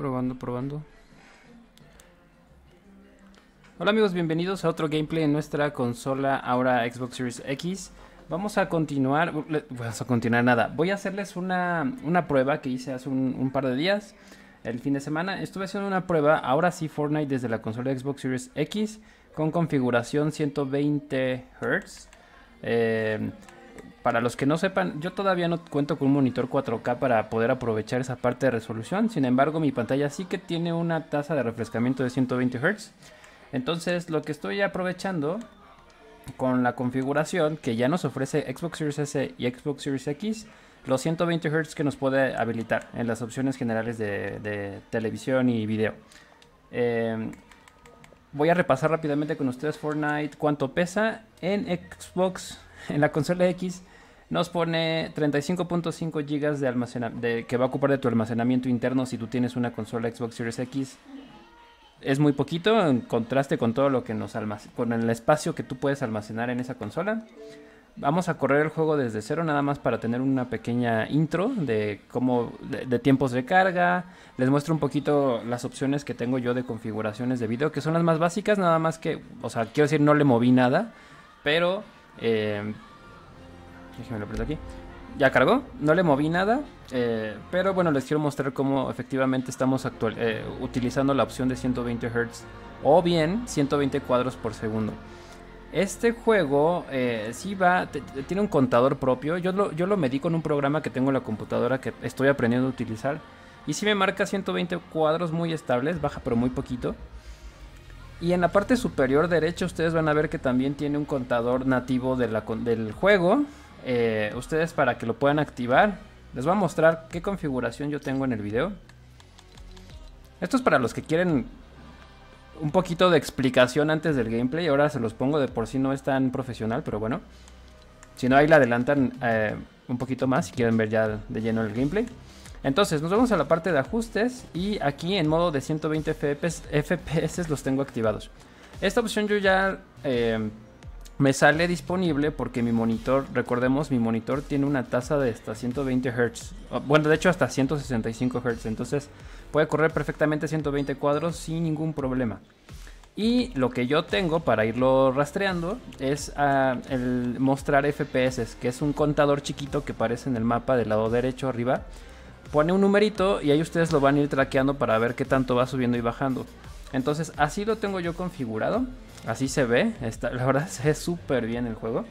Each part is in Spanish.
Probando, probando. Hola amigos, bienvenidos a otro gameplay en nuestra consola, ahora Xbox Series X. Vamos a continuar, uh, vamos a continuar nada. Voy a hacerles una, prueba que hice hace un, par de días, el fin de semana. Estuve haciendo una prueba, ahora sí Fortnite desde la consola Xbox Series X con configuración 120 Hz. Eh, para los que no sepan, yo todavía no cuento con un monitor 4K para poder aprovechar esa parte de resolución. Sin embargo, mi pantalla sí que tiene una tasa de refrescamiento de 120 Hz. Entonces, lo que estoy aprovechando con la configuración que ya nos ofrece Xbox Series S y Xbox Series X, los 120 Hz que nos puede habilitar en las opciones generales de, televisión y video. Em, voy a repasar rápidamente con ustedes Fortnite cuánto pesa en Xbox en la consola X nos pone 35.5 GB de almacenamiento que va a ocupar de tu almacenamiento interno si tú tienes una consola Xbox Series X. Es muy poquito en contraste con todo lo que nos con el espacio que tú puedes almacenar en esa consola. Vamos a correr el juego desde cero nada más para tener una pequeña intro de cómo de, tiempos de carga. Les muestro un poquito las opciones que tengo yo de configuraciones de video, que son las más básicas, nada más que, o sea, quiero decir, no le moví nada, pero eh, lo aquí. Ya cargó, no le moví nada, eh, pero bueno, les quiero mostrar cómo efectivamente estamos eh, utilizando la opción de 120 Hz o bien 120 cuadros por segundo. Este juego eh, va, tiene un contador propio. Yo lo, yo lo medí con un programa que tengo en la computadora que estoy aprendiendo a utilizar. Y sí me marca 120 cuadros muy estables, baja pero muy poquito. Y en la parte superior derecha ustedes van a ver que también tiene un contador nativo de la, del juego. Eh, ustedes para que lo puedan activar. Les voy a mostrar qué configuración yo tengo en el video. Esto es para los que quieren un poquito de explicación antes del gameplay. Ahora se los pongo de por si sí no es tan profesional, pero bueno. Si no, ahí la adelantan eh, un poquito más si quieren ver ya de lleno el gameplay. Entonces, nos vamos a la parte de ajustes y aquí en modo de 120 FPS, FPS los tengo activados. Esta opción yo ya eh, me sale disponible porque mi monitor, recordemos, mi monitor tiene una tasa de hasta 120 Hz. Ah, bueno, de hecho hasta 165 Hz. Entonces puede correr perfectamente 120 cuadros sin ningún problema. Y lo que yo tengo para irlo rastreando es ah, el mostrar FPS, que es un contador chiquito que aparece en el mapa del lado derecho arriba. Pone un numerito y ahí ustedes lo van a ir traqueando para ver qué tanto va subiendo y bajando. Entonces así lo tengo yo configurado. Así se ve. la verdad se ve súper bien el juego.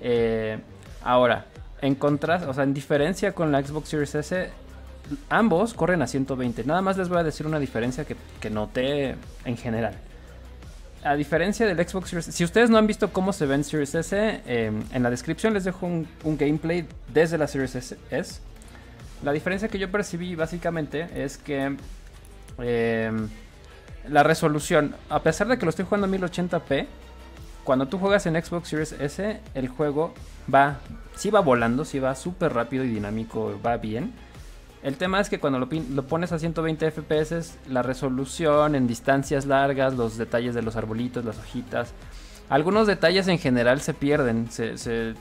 Eh, ahora, en contraste, o sea, en diferencia con la Xbox Series S, ambos corren a 120. Nada más les voy a decir una diferencia que, que noté en general. A diferencia del Xbox Series S, si ustedes no han visto cómo se ve en Series S, eh, en la descripción les dejo un, gameplay desde la Series S. La diferencia que yo percibí básicamente es que eh, la resolución, a pesar de que lo estoy jugando a 1080p, cuando tú juegas en Xbox Series S, el juego va, sí va volando, sí va súper rápido y dinámico, va bien. El tema es que cuando lo, pones a 120 FPS, la resolución en distancias largas, los detalles de los arbolitos, las hojitas, algunos detalles en general se pierden, se, se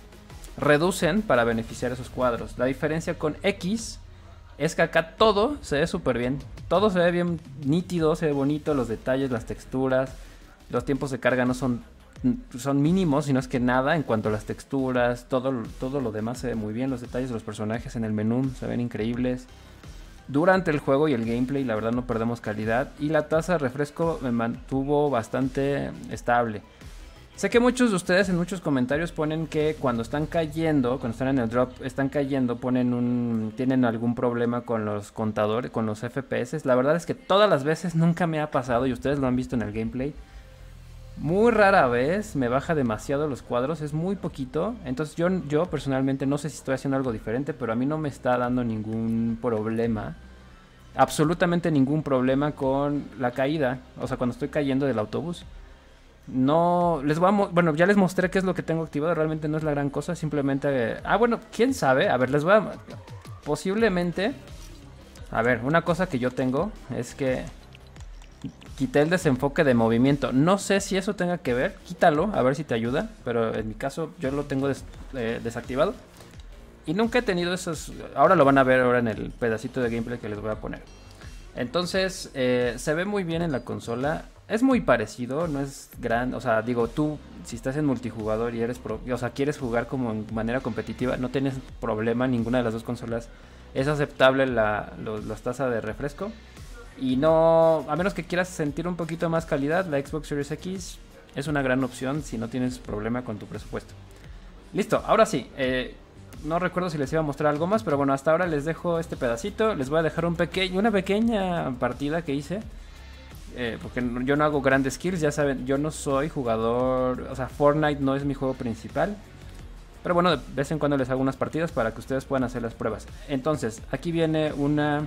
reducen para beneficiar esos cuadros. La diferencia con X es que acá todo se ve súper bien. Todo se ve bien nítido, se ve bonito, los detalles, las texturas, los tiempos de carga no son, son mínimos, sino es que nada en cuanto a las texturas, todo, todo lo demás se ve muy bien, los detalles de los personajes en el menú se ven increíbles. Durante el juego y el gameplay, la verdad no perdemos calidad y la tasa de refresco me mantuvo bastante estable. Sé que muchos de ustedes en muchos comentarios ponen que cuando están cayendo, cuando están en el drop, están cayendo, ponen un, tienen algún problema con los contadores, con los FPS. La verdad es que todas las veces nunca me ha pasado y ustedes lo han visto en el gameplay. Muy rara vez me baja demasiado los cuadros, es muy poquito. Entonces yo, yo personalmente no sé si estoy haciendo algo diferente, pero a mí no me está dando ningún problema. Absolutamente ningún problema con la caída, o sea, cuando estoy cayendo del autobús. No, les voy a, bueno, ya les mostré qué es lo que tengo activado, realmente no es la gran cosa, simplemente, ah, bueno, quién sabe, a ver, les voy a, posiblemente, a ver, una cosa que yo tengo es que quité el desenfoque de movimiento, no sé si eso tenga que ver, quítalo, a ver si te ayuda, pero en mi caso yo lo tengo eh, desactivado y nunca he tenido esos, ahora lo van a ver ahora en el pedacito de gameplay que les voy a poner. Entonces, eh, se ve muy bien en la consola es muy parecido, no es gran, o sea, digo, tú si estás en multijugador y eres, o sea, quieres jugar como en manera competitiva, no tienes problema ninguna de las dos consolas. Es aceptable la, los, tasa de refresco. Y no, a menos que quieras sentir un poquito más calidad, la Xbox Series X es una gran opción si no tienes problema con tu presupuesto. Listo, ahora sí, eh, no recuerdo si les iba a mostrar algo más, pero bueno, hasta ahora les dejo este pedacito, les voy a dejar un una pequeña partida que hice eh, porque yo no hago grandes kills, ya saben, yo no soy jugador, o sea, Fortnite no es mi juego principal. Pero bueno, de vez en cuando les hago unas partidas para que ustedes puedan hacer las pruebas. Entonces, aquí viene una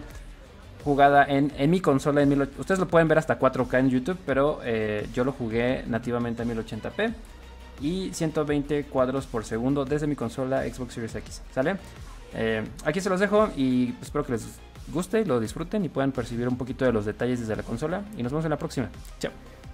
jugada en, mi consola en 1080 Ustedes lo pueden ver hasta 4K en YouTube, pero eh, yo lo jugué nativamente a 1080p y 120 cuadros por segundo desde mi consola Xbox Series X. ¿Sale? Eh, aquí se los dejo y pues, espero que les guste, lo disfruten y puedan percibir un poquito de los detalles desde la consola. Y nos vemos en la próxima. Chao.